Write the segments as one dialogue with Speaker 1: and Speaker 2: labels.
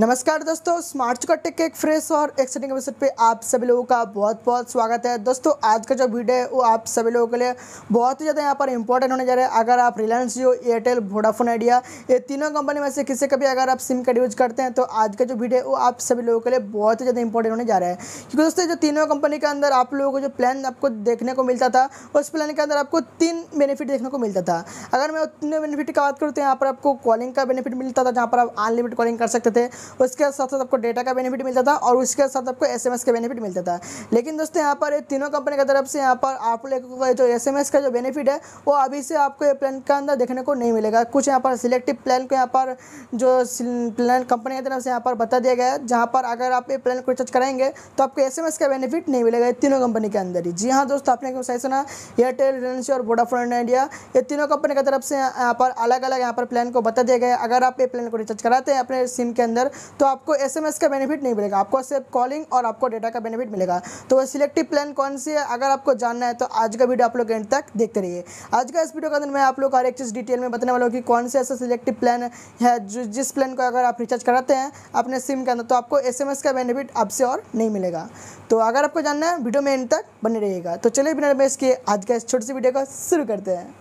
Speaker 1: नमस्कार दोस्तों स्मार्ट चुका टेक के एक फ्रेश और एक्साइटिंग एपिसोड पे आप सभी लोगों का बहुत बहुत स्वागत है दोस्तों आज का जो वीडियो है वो आप सभी लोगों के लिए बहुत ही ज़्यादा यहाँ पर इंपॉर्टेंट होने जा रहा है अगर आप रिलायंस जियो एयरटेल वोडाफोन आइडिया ये तीनों कंपनी में से किसी का भी अगर आप सिम कार्ड यूज़ करते हैं तो आज का जो वीडियो है वो आप सभी लोगों के लिए बहुत ही ज़्यादा इंपॉर्टेंट होने जा रहा है क्योंकि दोस्तों जो तीनों कंपनी के अंदर आप लोगों को जो प्लान आपको देखने को मिलता था उस प्लान के अंदर आपको तीन बेनिफिट देखने को मिलता था अगर मैं तीनों बेनिफिट की बात करूँ तो यहाँ पर आपको कॉलिंग का बेनिफिट मिलता था जहाँ पर आप अनलिमिटेड कॉलिंग कर सकते थे उसके साथ साथ आपको डेटा का बेनिफिट मिलता था और उसके साथ आपको एस का बेनिफिट मिलता था लेकिन दोस्तों यहाँ पर तीनों कंपनी की तरफ से यहाँ पर आप लोगों का जो एस का जो बेनिफिट है वो अभी से आपको प्लान के अंदर देखने को नहीं मिलेगा कुछ यहाँ पर सिलेक्टिव प्लान को यहाँ पर जो प्लान कंपनी की तरफ से यहाँ पर बता दिया गया है जहाँ पर अगर आप ये प्लान को रिचार्ज कराएंगे तो आपको एस का बेनिफिट नहीं मिलेगा तीनों कंपनी के अंदर ही जी हाँ दोस्तों आपने सही सुना एयरटेल रिलायंस और वोडाफोन इंडिया ये तीनों कंपनी की तरफ से यहाँ पर अलग अलग यहाँ पर प्लान को बता दिया गया अगर आप ये प्लान को रिचार्ज कराते हैं अपने सिम के अंदर तो आपको एस का बेनिफिट नहीं मिलेगा आपको सिर्फ कॉलिंग और आपको डेटा का बेनिफिट मिलेगा तो वह सिलेक्टिव प्लान कौन सी है अगर आपको जानना है तो आज का वीडियो आप लोग एंड तक देखते रहिए आज का इस वीडियो का दिन मैं आप लोग को हर एक चीज़ डिटेल में बताने वाला हूँ कि कौन से ऐसा सिलेक्टिव प्लान है जिस प्लान को अगर आप रिचार्ज कराते हैं अपने सिम के अंदर तो आपको एस का बेनिफिट आपसे और नहीं मिलेगा तो अगर आपको जानना है वीडियो में एंड तक बने रहिएगा तो चलिए बिना बेस के आज का इस छोटी सी वीडियो को शुरू करते हैं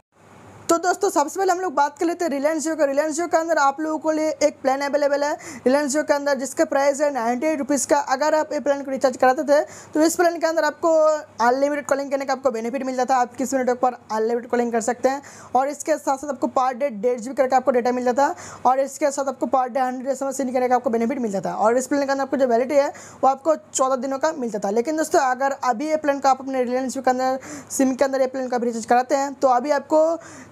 Speaker 1: तो दोस्तों सबसे पहले हम लोग बात कर लेते हैं रिलायंस जियो का रिलायंस जियो के अंदर आप लोगों को लिए एक प्लान अवेलेबल है रिलायंस जियो के अंदर जिसका प्राइस है नाइन्टी एट रुपीज़ का अगर आप ये प्लान को रिचार्ज कराते थे तो इस प्लान के अंदर आपको अनलिमिटेड कॉलिंग करने का आपको बेनिफिट मिलता था आप किस नेटवर्क पर अनलिमिटेड कॉलिंग कर सकते हैं और इसके साथ साथ आपको पर डे डेढ़ जी करके आपको डेटा मिलता था और इसके साथ आपको per day hundred S M send करने का आपको बेनिफिट मिलता था और इस प्लान के अंदर आपको जो वैलिटी है वो आपको चौदह दिनों का मिलता था लेकिन दोस्तों अगर अभी ये प्लान को आप अपने रिलायंस जियो के अंदर सिम के अंदर ये प्लान का रिचार्ज कराते हैं तो अभी आपको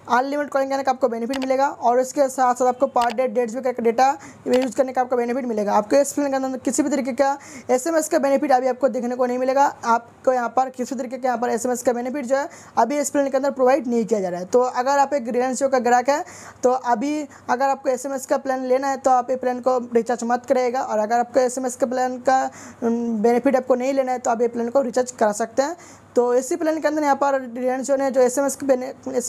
Speaker 1: अनलिमिट कॉलिंग करने का आपको बेनिफिट मिलेगा और इसके साथ साथ आपको पार्ट डेट डेट्स भी का डेटा यूज़ करने का आपको बेनिफिट मिलेगा आपको इस प्लान के अंदर किसी भी तरीके का एसएमएस का बेनिफिट अभी आपको देखने को नहीं मिलेगा आपको यहाँ पर किसी तरीके का यहाँ पर एसएमएस का बेनिफिट जो है अभी इस प्लान के अंदर प्रोवाइड नहीं किया जा रहा है तो अगर आप एक रिलायंस जियो का ग्राहक है तो अभी अगर आपको एस का प्लान लेना है तो आप ये प्लान को रिचार्ज मत करेगा और अगर आपको एस का प्लान का बेनिफिट आपको नहीं लेना है तो आप ये प्लान को रिचार्ज करा सकते हैं तो इसी प्लान के अंदर यहाँ पर रिलायंस जियो ने जो एस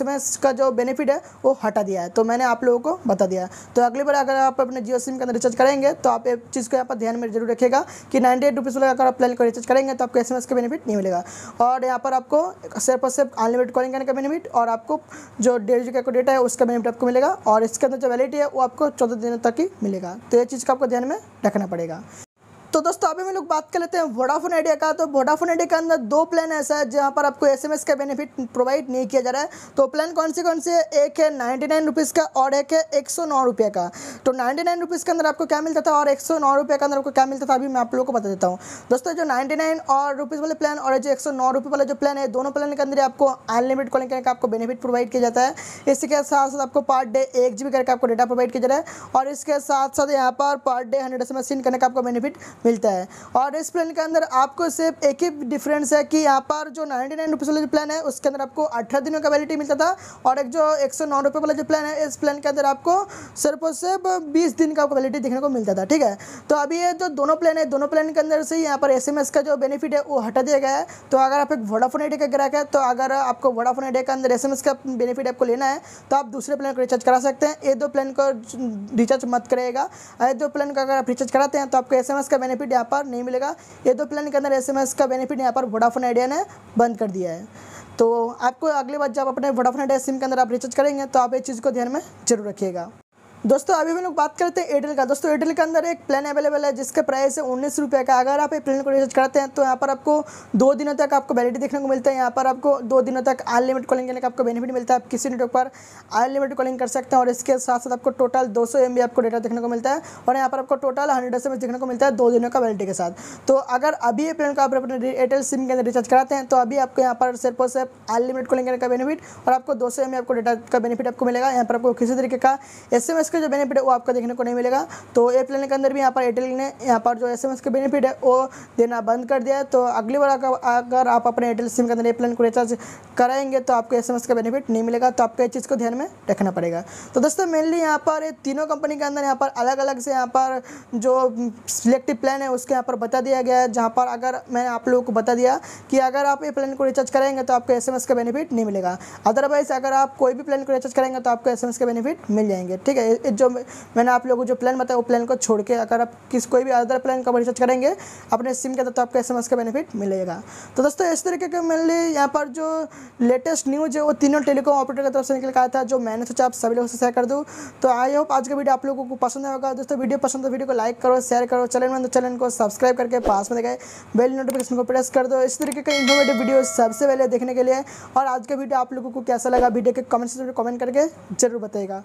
Speaker 1: एम एस का जो जो बेनिफिट है वो हटा दिया है तो मैंने आप लोगों को बता दिया तो अगली बार अगर आप अपने जियो सिम के अंदर रिचार्ज करेंगे तो आप एक चीज़ को यहाँ पर ध्यान में जरूर रखेगा कि नाइन्टी एट रुपीज़ अगर आप प्लान को रिचार्ज करेंगे तो आपको एस एम एस का बेनिफिट नहीं मिलेगा और यहाँ पर आपको सिर्फ और सिर्फ अनलिमिटेड कॉलिंग करने का बेनिफिट और आपको जो डेढ़ जी का डेटा है उसका बेनिफिट आपको मिलेगा और इसके अंदर जो वैलिडिटी है वो आपको चौदह दिनों तक ही मिलेगा तो ये चीज़ का आपको ध्यान में रखना पड़ेगा तो दोस्तों अभी हम लोग बात कर लेते हैं वोडाफोन आइडिया का तो वोडाफोन आइडिया के अंदर दो प्लान ऐसा है जहाँ पर आपको एसएमएस का बेनिफिट प्रोवाइड नहीं किया जा रहा है तो प्लान कौन से कौन से है एक है नाइन्टी नाइन रुपीज़ का और एक है एक सौ नौ रुपये का तो नाइन्टी नाइन रुपीज़ के अंदर आपको क्या मिलता था और एक सौ नौ रुपये के अंदर आपको क्या मिलता था अभी मैं आप लोगों को बता देता हूँ दोस्तों जो नाइन्टी नाइन और रुपीज़ वाले प्लान और जो एक सौ नौ रुपये वाला जो प्लान है दोनों प्लान के अंदर आपको अनलिमिटेड कॉलिंग करके आपको बेनिफिट प्रोवाइड किया जाता है इसके साथ साथ आपको पर डे एक जी करके आपको डेटा प्रोवाइड किया जा रहा है और इसके साथ साथ यहाँ पर per day hundred S M S send करने का आपको बेनिफिट मिलता है और इस प्लान के अंदर आपको सिर्फ एक ही डिफरेंस है कि यहाँ पर जो नाइन्टी नाइन रुपीज़ वाला जो प्लान है उसके अंदर आपको अठारह दिनों का वैलिडिटी मिलता था और एक जो एक सौ नौ रुपये वाला जो प्लान है इस प्लान के अंदर आपको सिर्फ और सिर्फ बीस दिन का आपको वैलिडिटी देखने को मिलता था ठीक है तो अभी ये जो दोनों प्लान है दोनों प्लान के अंदर से यहाँ पर एस का जो बेनिफिट है वो हटा दिया गया है तो अगर आप एक वोडाफोन आइडिया का ग्राहक है तो अगर आपको वोडाफोन आइडिया के अंदर एस का बेनिफिट आपको लेना है तो आप दूसरे प्लान को रिचार्ज करा सकते हैं ये दो प्लान को रिचार्ज मत करेगा ये दो प्लान का अगर आप रिचार्ज कराते हैं तो आपको एस का बेनिफिट बेनिफिट यहाँ पर नहीं मिलेगा ये दो तो प्लान के अंदर एस का बेनिफिट यहाँ पर वोडाफोन आइडिया ने बंद कर दिया है तो आपको अगली बार जब अपने वोडाफोन आइडिया सिम के अंदर आप रिचार्ज करेंगे तो आप इस चीज़ को ध्यान में जरूर रखिएगा दोस्तों अभी हम लोग बात करते हैं एयरटेल का दोस्तों एयरटेल के अंदर एक प्लान अवेलेबल है जिसका प्राइस है उन्नीस रुपये का अगर आप प्लान को रिचार्ज करते हैं तो यहाँ पर आपको दो दिनों तक आपको वैलिडिटी देखने को मिलता है यहाँ पर आपको दो दिनों तक अनलिमिटेड कॉलिंग करने का आपको बेनिफिट मिलता है आप किसी नेटवर्क पर अनलिमिटेड कॉलिंग कर सकते हैं और इसके साथ साथ आपको टोटल दो सौ आपको डेटा देखने को मिलता है और यहाँ पर आपको टोटल हंड्रेड एस देखने को मिलता है दो दिनों का वैलिडिटी के साथ तो अगर अभी ये प्लान को आप अपने एयरटेल सिम के अंदर रिचार्ज कराते हैं तो अभी आपको यहाँ पर सिर्फ और सिर्फ अनलिमिटेड कॉलिंग करने का बेनिफिट और आपको दो सौ आपको डेटा का बेनिफिट आपको मिलेगा यहाँ पर आपको किसी तरीके का एस के जो बेनिफिट है वो आपका देखने को नहीं मिलेगा तो ए प्लान के अंदर भी यहाँ पर एयरटेल ने यहाँ पर जो एस के बेनिफिट है वो देना बंद कर दिया है तो अगली बार अगर आप अपने एयरटेल सिम के अंदर ए प्लान को रिचार्ज कराएंगे तो आपको एस का बेनिफिट नहीं मिलेगा तो आपको इस चीज़ को ध्यान में रखना पड़ेगा तो दोस्तों मेनली यहाँ पर तीनों कंपनी के अंदर यहाँ पर अलग अलग से यहाँ पर जो सिलेक्टिव प्लान है उसके यहाँ पर बता दिया गया है जहाँ पर अगर मैंने आप लोगों को बता दिया कि अगर आप ये प्लान को रिचार्ज करेंगे तो आपको एस का बेनिफिट नहीं मिलेगा अदरवाइज़ अगर आप कोई भी प्लान को रिचार्ज करेंगे तो आपको एस का बेनिफिट मिल जाएंगे ठीक है जो मैंने आप लोगों को जो प्लान बताया वो प्लान को छोड़ के अगर आप किस कोई भी अदर प्लान का रिसर्च करेंगे अपने सिम के तो, तो आपको एस का बेनिफिट मिलेगा तो दोस्तों इस तरीके के मेनली यहाँ पर जो लेटेस्ट न्यूज है वो तीनों टेलीकॉम ऑपरेटर की तरफ से निकल आया था जो मैंने सोचा आप सभी लोगों से शेयर कर दूँ तो आई होप आज का वीडियो आप लोगों को पसंद होगा दोस्तों वीडियो पसंद तो वीडियो को लाइक करो शेयर करो चैनल में तो चैनल को सब्सक्राइब करके पास में देखें बेल नोटिफिकेशन को प्रेस कर दो इस तरीके का इन्फॉर्मेटिव वीडियो सबसे पहले देखने के लिए और आज का वीडियो आप लोगों को कैसा लगा वीडियो के कमेंट सेक्शन में कमेंट करके जरूर बताएगा